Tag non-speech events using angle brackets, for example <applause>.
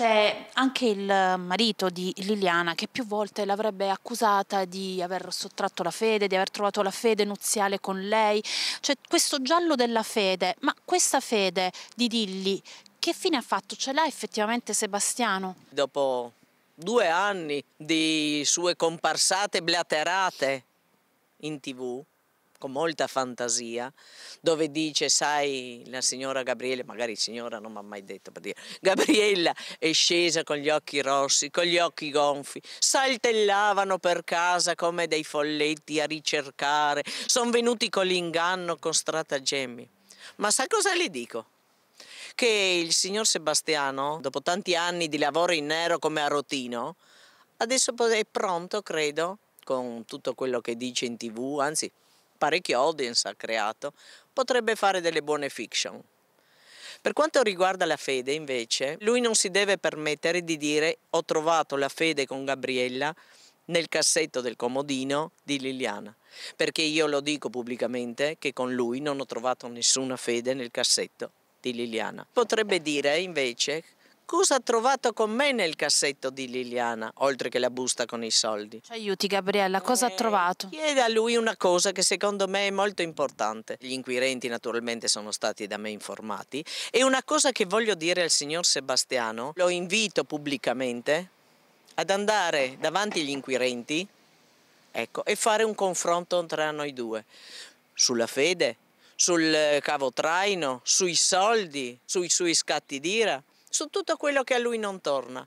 c'è anche il marito di Liliana che più volte l'avrebbe accusata di aver sottratto la fede, di aver trovato la fede nuziale con lei. Cioè questo giallo della fede, ma questa fede di Dilli che fine ha fatto? Ce l'ha effettivamente Sebastiano? Dopo due anni di sue comparsate blaterate in tv, con molta fantasia, dove dice, sai, la signora Gabriele, magari signora non mi ha mai detto, per dire, <laughs> Gabriella è scesa con gli occhi rossi, con gli occhi gonfi, saltellavano per casa come dei folletti a ricercare, sono venuti con l'inganno, con stratagemmi. Ma sai cosa le dico? Che il signor Sebastiano, dopo tanti anni di lavoro in nero come a Rotino, adesso è pronto, credo, con tutto quello che dice in tv, anzi parecchio audience ha creato, potrebbe fare delle buone fiction. Per quanto riguarda la fede, invece, lui non si deve permettere di dire ho trovato la fede con Gabriella nel cassetto del comodino di Liliana, perché io lo dico pubblicamente che con lui non ho trovato nessuna fede nel cassetto di Liliana. Potrebbe dire invece cosa ha trovato con me nel cassetto di Liliana, oltre che la busta con i soldi. Ci aiuti Gabriella, cosa eh, ha trovato? Chiede a lui una cosa che secondo me è molto importante. Gli inquirenti naturalmente sono stati da me informati e una cosa che voglio dire al signor Sebastiano, lo invito pubblicamente ad andare davanti agli inquirenti ecco, e fare un confronto tra noi due sulla fede, sul cavo traino, sui soldi, sui suoi scatti d'ira su tutto quello che a lui non torna.